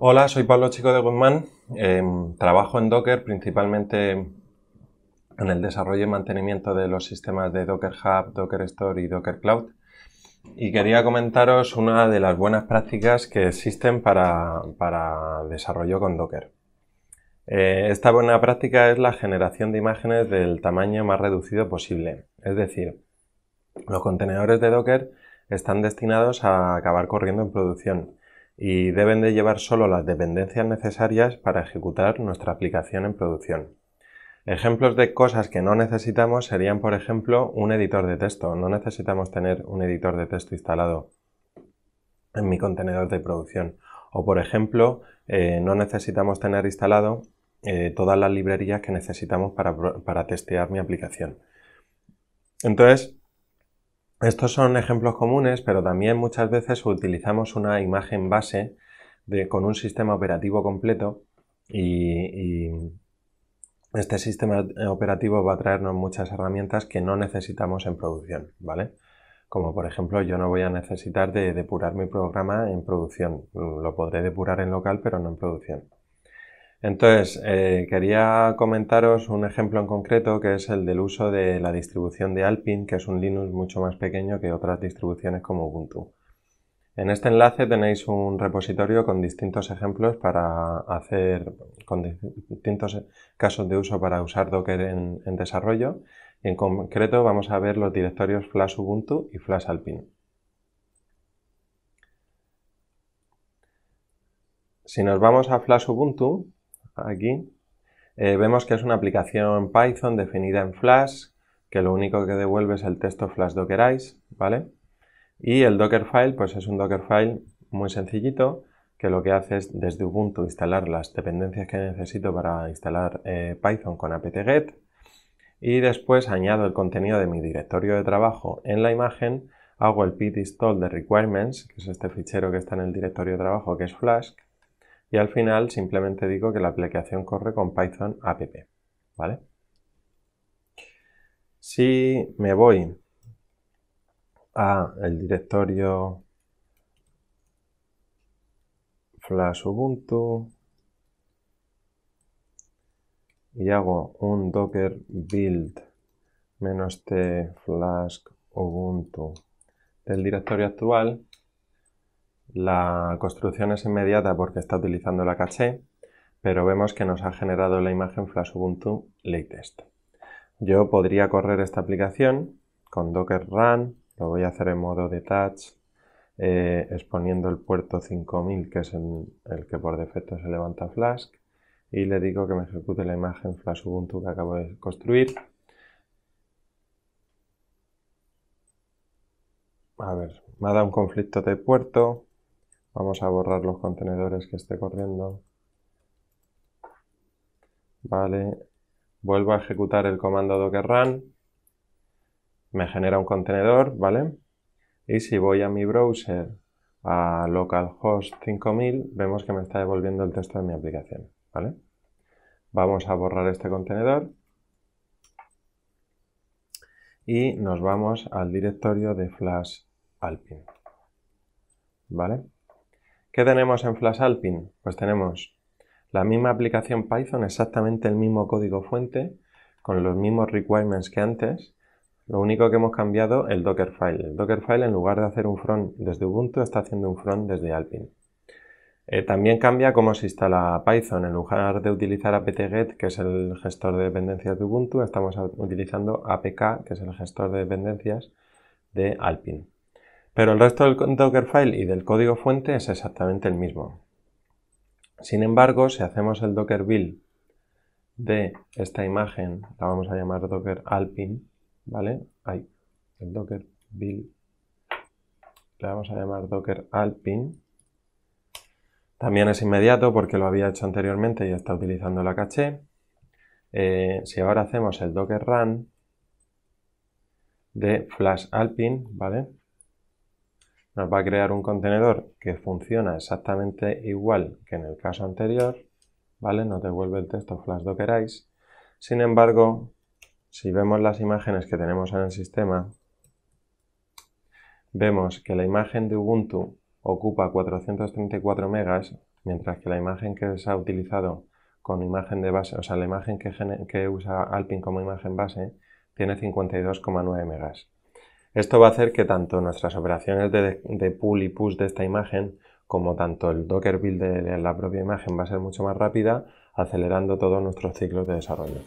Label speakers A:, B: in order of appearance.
A: Hola, soy Pablo Chico de Guzmán. Em, trabajo en Docker principalmente en el desarrollo y mantenimiento de los sistemas de Docker Hub, Docker Store y Docker Cloud. Y quería comentaros una de las buenas prácticas que existen para, para desarrollo con Docker. Eh, esta buena práctica es la generación de imágenes del tamaño más reducido posible. Es decir, los contenedores de Docker están destinados a acabar corriendo en producción y deben de llevar solo las dependencias necesarias para ejecutar nuestra aplicación en producción. Ejemplos de cosas que no necesitamos serían, por ejemplo, un editor de texto. No necesitamos tener un editor de texto instalado en mi contenedor de producción. O, por ejemplo, eh, no necesitamos tener instalado eh, todas las librerías que necesitamos para, para, testear mi aplicación. Entonces, estos son ejemplos comunes, pero también muchas veces utilizamos una imagen base con un sistema operativo completo y, este sistema operativo va a traernos muchas herramientas que no necesitamos en producción, ¿vale? Como por ejemplo, yo no voy a necesitar de depurar mi programa en producción. Lo podré depurar en local, pero no en producción. Entonces, eh, quería comentaros un ejemplo en concreto que es el del uso de la distribución de Alpine, que es un Linux mucho más pequeño que otras distribuciones como Ubuntu. En este enlace tenéis un repositorio con distintos ejemplos para hacer, con distintos casos de uso para usar Docker en, desarrollo. en concreto vamos a ver los directorios Flash Ubuntu y Flash Alpine. Si nos vamos a Flash Ubuntu, aquí, eh, vemos que es una aplicación Python definida en Flash, que lo único que devuelve es el texto Flash Dockerize, ¿vale? Y el Dockerfile, pues es un Dockerfile muy sencillito, que lo que hace es desde Ubuntu instalar las dependencias que necesito para instalar eh, Python con apt-get y después añado el contenido de mi directorio de trabajo en la imagen, hago el pit install de requirements, que es este fichero que está en el directorio de trabajo que es Flask, y al final simplemente digo que la aplicación corre con Python app, ¿vale? Si me voy a el directorio flash ubuntu y hago un docker build menos t flask ubuntu del directorio actual la construcción es inmediata porque está utilizando la caché, pero vemos que nos ha generado la imagen Flash Ubuntu Latest. Yo podría correr esta aplicación con docker run, lo voy a hacer en modo detach, eh, exponiendo el puerto 5000, que es el, el que por defecto se levanta Flask, y le digo que me ejecute la imagen Flash Ubuntu que acabo de construir. A ver, me ha dado un conflicto de puerto, Vamos a borrar los contenedores que esté corriendo. Vale. Vuelvo a ejecutar el comando docker run. Me genera un contenedor, ¿vale? Y si voy a mi browser a localhost 5000, vemos que me está devolviendo el texto de mi aplicación, ¿vale? Vamos a borrar este contenedor y nos vamos al directorio de Flash Alpine, ¿vale? ¿Qué tenemos en Flash Alpine? Pues tenemos la misma aplicación Python, exactamente el mismo código fuente, con los mismos requirements que antes. Lo único que hemos cambiado es el Dockerfile. El Dockerfile en lugar de hacer un front desde Ubuntu está haciendo un front desde Alpine. Eh, también cambia cómo se instala Python. En lugar de utilizar apt-get, que es el gestor de dependencias de Ubuntu, estamos utilizando apk, que es el gestor de dependencias de Alpine. Pero el resto del Dockerfile y del código fuente es exactamente el mismo. Sin embargo, si hacemos el Docker build de esta imagen, la vamos a llamar Docker Alpin, ¿vale? Ahí, el Docker build, la vamos a llamar Docker Alpin. También es inmediato porque lo había hecho anteriormente y está utilizando la caché. Eh, si ahora hacemos el Docker Run de Flash Alpin, ¿vale? nos va a crear un contenedor que funciona exactamente igual que en el caso anterior, ¿vale? Nos devuelve el texto flash queráis. Sin embargo, si vemos las imágenes que tenemos en el sistema, vemos que la imagen de Ubuntu ocupa 434 megas, mientras que la imagen que se ha utilizado con imagen de base, o sea, la imagen que, que usa Alpine como imagen base, tiene 52,9 megas. Esto va a hacer que tanto nuestras operaciones de, pull y push de esta imagen como tanto el Docker build de la propia imagen va a ser mucho más rápida, acelerando todos nuestros ciclos de desarrollo.